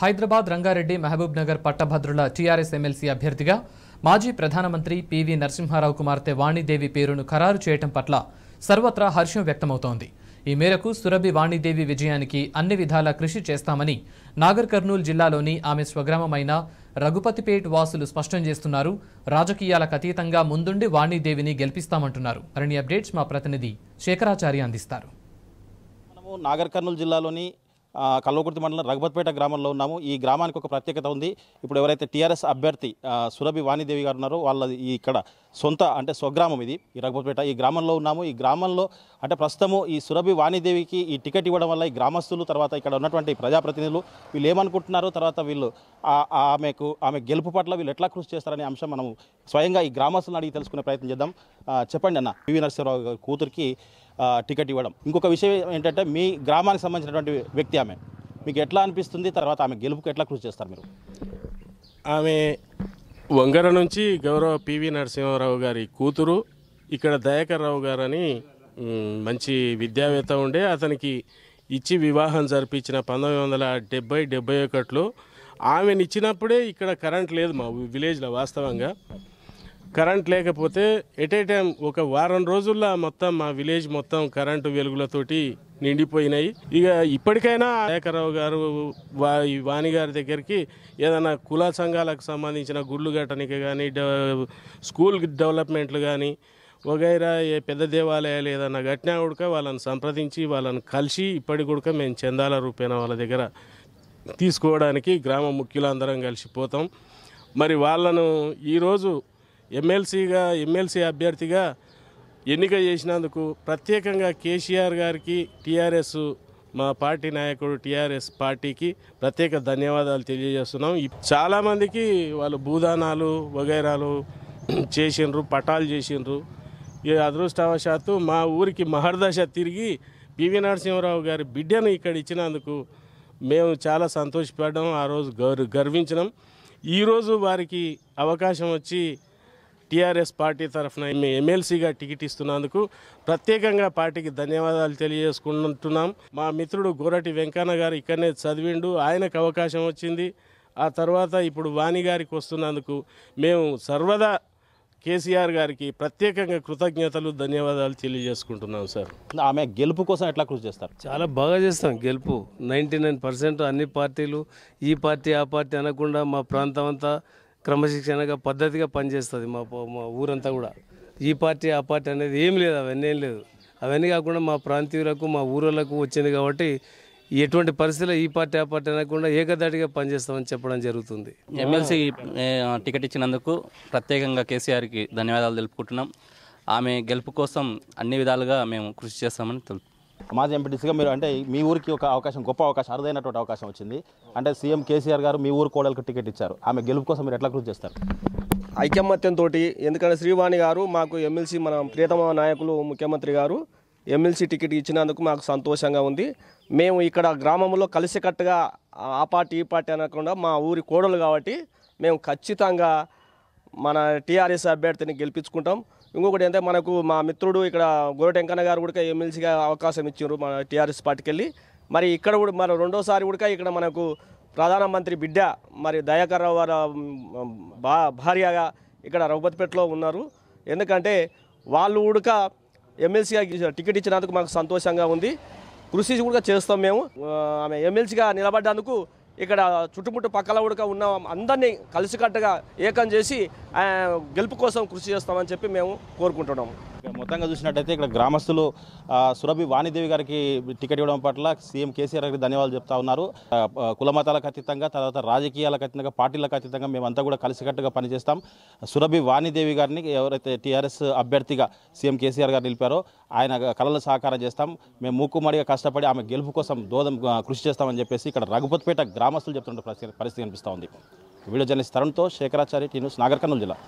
హైదరాబాద్ రంగారెడ్డి మహబూబ్ నగర్ పట్టభద్రుల TRS MLC అభ్యర్థిగా మాజీ ప్రధానమంత్రి పివి నరసింహారావు కుమార్తె వాణిదేవి పేరును ఖరారు చేయటం పట్ల సర్వత్రా హర్షం వ్యక్తమవుతోంది ఈ మేరకు సురభి వాణిదేవి విజయానికి అన్ని విధాలా కృషి చేస్తామని నాగర్ కర్నూలు జిల్లాలోని ఆమె స్వగ్రామమైన రఘుపతిపేట్ వాసులు స్పష్టం చేస్తున్నారు రాజకీయాలకు అతీతంగా ముందుండి వాణిదేవిని గెలిపిస్తామంటున్నారు మరిన్ని అప్డేట్స్ మా ప్రతినిధి శేఖరాచారి అందిస్తారు మనము నాగర్ కర్నూలు జిల్లాలోని కల్వకుర్తి మండలం రఘుపతిపేట గ్రామంలో ఉన్నాము ఈ గ్రామానికి ఒక ప్రత్యేకత ఉంది ఇప్పుడు ఎవరైతే టీఆర్ఎస్ అభ్యర్థి సురభి వాణిదేవి గారు ఉన్నారో వాళ్ళది ఇక్కడ సొంత అంటే స్వగ్రామం ఇది ఈ రఘుపతిపేట ఈ గ్రామంలో ఉన్నాము ఈ గ్రామంలో అంటే ప్రస్తుతము ఈ సురభి వాణిదేవికి ఈ టికెట్ ఇవ్వడం వల్ల ఈ గ్రామస్తులు తర్వాత ఇక్కడ ఉన్నటువంటి ప్రజాప్రతినిధులు వీళ్ళు ఏమనుకుంటున్నారో తర్వాత వీళ్ళు ఆమెకు ఆమె గెలుపు పట్ల వీళ్ళు ఎట్లా కృషి చేస్తారనే అంశం మనం స్వయంగా ఈ గ్రామస్తులను అడిగి తెలుసుకునే ప్రయత్నం చేద్దాం చెప్పండి అన్న పివి నరసింహరావు గారి కూతురికి టికెట్ ఇవ్వడం ఇంకొక విషయం ఏంటంటే మీ గ్రామానికి సంబంధించినటువంటి వ్యక్తి ఆమె మీకు ఎట్లా అనిపిస్తుంది తర్వాత ఆమె గెలుపుకి ఎట్లా కృషి చేస్తారు మీరు ఆమె వంగర నుంచి గౌరవ పివి నరసింహారావు గారి కూతురు ఇక్కడ దయాకర్ రావు గారని మంచి విద్యావేత్త ఉండే అతనికి ఇచ్చి వివాహం జరిపించిన పంతొమ్మిది వందల డెబ్బై డెబ్బై ఒకటిలో ఆమెనిచ్చినప్పుడే ఇక్కడ కరెంట్ లేదు మా విలేజ్లో వాస్తవంగా కరెంట్ లేకపోతే ఎట్ ఏ టైం ఒక వారం రోజుల్లో మొత్తం మా విలేజ్ మొత్తం కరెంటు వెలుగులతోటి నిండిపోయినాయి ఇక ఇప్పటికైనా నాయకరావు గారు వాణి గారి దగ్గరికి ఏదైనా కుల సంఘాలకు సంబంధించిన గుళ్ళు కట్టడానికి కానీ స్కూల్ డెవలప్మెంట్లు కానీ వగైరా ఏ పెద్ద దేవాలయాలు ఏదైనా కట్టినా ఉడక వాళ్ళని సంప్రదించి వాళ్ళని కలిసి ఇప్పటి కూడా మేము చందాల రూపేణ వాళ్ళ దగ్గర తీసుకోవడానికి గ్రామ ముఖ్యులందరం కలిసిపోతాం మరి వాళ్ళను ఈరోజు ఎమ్మెల్సీగా ఎమ్మెల్సీ అభ్యర్థిగా ఎన్నిక చేసినందుకు ప్రత్యేకంగా కేసీఆర్ గారికి టీఆర్ఎస్ మా పార్టీ నాయకుడు టీఆర్ఎస్ పార్టీకి ప్రత్యేక ధన్యవాదాలు తెలియజేస్తున్నాం చాలామందికి వాళ్ళు భూదానాలు వగైరాలు చేసిండ్రు పటాలు చేసిండ్రు ఈ అదృష్టవశాత్తు మా ఊరికి మహర్దశ తిరిగి పివి నరసింహరావు గారి బిడ్డను ఇక్కడ ఇచ్చినందుకు మేము చాలా సంతోషపడ్డాం ఆ రోజు గర్వించినాం ఈరోజు వారికి అవకాశం వచ్చి టీఆర్ఎస్ పార్టీ తరఫున ఎమ్మెల్సీగా టికెట్ ఇస్తున్నందుకు ప్రత్యేకంగా పార్టీకి ధన్యవాదాలు తెలియజేసుకుంటున్నాం మా మిత్రుడు గోరటి వెంకన్న గారు ఇక్కడనే చదివిండు ఆయనకు అవకాశం వచ్చింది ఆ తర్వాత ఇప్పుడు వాణి గారికి వస్తున్నందుకు మేము సర్వదా కేసీఆర్ గారికి ప్రత్యేకంగా కృతజ్ఞతలు ధన్యవాదాలు తెలియజేసుకుంటున్నాం సార్ ఆమె గెలుపు కోసం ఎట్లా కృషి చేస్తారు చాలా బాగా చేస్తాం గెలుపు నైంటీ అన్ని పార్టీలు ఈ పార్టీ ఆ పార్టీ అనకుండా మా ప్రాంతం అంతా క్రమశిక్షణగా పద్ధతిగా పనిచేస్తుంది మా మా ఊరంతా కూడా ఈ పార్టీ ఆ పార్టీ అనేది ఏం లేదు అవన్నీ ఏం లేదు అవన్నీ కాకుండా మా ప్రాంతీయులకు మా ఊర్లకు వచ్చింది కాబట్టి ఎటువంటి పరిస్థితుల్లో ఈ పార్టీ ఆ పార్టీ అనకుండా ఏకదాటిగా పనిచేస్తామని చెప్పడం జరుగుతుంది ఎమ్మెల్సీ టికెట్ ఇచ్చినందుకు ప్రత్యేకంగా కేసీఆర్కి ధన్యవాదాలు తెలుపుకుంటున్నాం ఆమె గెలుపు కోసం అన్ని విధాలుగా మేము కృషి చేస్తామని తెలుపు మాజీ ఎంపీటీసీగా మీరు అంటే మీ ఊరికి ఒక అవకాశం గొప్ప అవకాశం అరుదైనటువంటి అవకాశం వచ్చింది అంటే సీఎం కేసీఆర్ గారు మీ ఊరు కోడలకు టికెట్ ఇచ్చారు ఆమె గెలుపు కోసం మీరు ఎట్లా కృషి చేస్తారు ఐకమత్యంతో ఎందుకంటే శ్రీవాణి గారు మాకు ఎమ్మెల్సీ మన ప్రియతమ నాయకులు ముఖ్యమంత్రి గారు ఎమ్మెల్సీ టికెట్ ఇచ్చినందుకు మాకు సంతోషంగా ఉంది మేము ఇక్కడ గ్రామంలో కలిసికట్టుగా ఆ పార్టీ ఈ పార్టీ అనకుండా మా ఊరి కోడలు కాబట్టి మేము ఖచ్చితంగా మన టీఆర్ఎస్ అభ్యర్థిని గెలిపించుకుంటాం ఇంకొకటి అంటే మనకు మా మిత్రుడు ఇక్కడ గోరటెంకన్న గారు కూడా ఎమ్మెల్సీగా అవకాశం ఇచ్చారు మన టీఆర్ఎస్ పార్టీకి వెళ్ళి మరి ఇక్కడ కూడా మరి రెండోసారి కూడా ఇక్కడ మనకు ప్రధానమంత్రి బిడ్డ మరి దయాకర్ రావు గారు భా భార్యగా ఇక్కడ రఘుపతిపేటలో ఉన్నారు ఎందుకంటే వాళ్ళు ఉడక ఎమ్మెల్సీగా టికెట్ ఇచ్చినందుకు మాకు సంతోషంగా ఉంది కృషి కూడా చేస్తాం మేము ఆమె ఎమ్మెల్సీగా నిలబడ్డందుకు ఇక్కడ చుట్టుముట్టు పక్కల ఉడక ఉన్న అందరినీ కలిసికట్టుగా ఏకం చేసి గెలుపు కోసం కృషి చేస్తామని చెప్పి మేము కోరుకుంటున్నాము మొత్తంగా చూసినట్టయితే ఇక్కడ గ్రామస్తులు సురభి వాణిదేవి గారికి టికెట్ ఇవ్వడం పట్ల సీఎం కేసీఆర్ గారికి ధన్యవాదాలు చెప్తా ఉన్నారు కులమతాలకు అతీతంగా తర్వాత రాజకీయాలకు అతీతంగా పార్టీలకు అతీతంగా మేమంతా కూడా కలిసికట్టుగా పనిచేస్తాం సురభి వాణిదేవి గారిని ఎవరైతే టీఆర్ఎస్ అభ్యర్థిగా సీఎం కేసీఆర్ గారు నిలిపారో ఆయన కళలు సహకారం చేస్తాం మేము మూకుమడిగా కష్టపడి ఆమె గెలుపు కోసం దోదం కృషి చేస్తామని చెప్పేసి ఇక్కడ రఘుపతిపేట గ్రామస్తులు చెప్తున్న పరిస్థితి కనిపిస్తూ ఉంది వీడియో జర్నలిస్ట్ తరుణ్తో శేఖరాచారి టీ న్యూస్ నాగర్కర్నూలు జిల్లా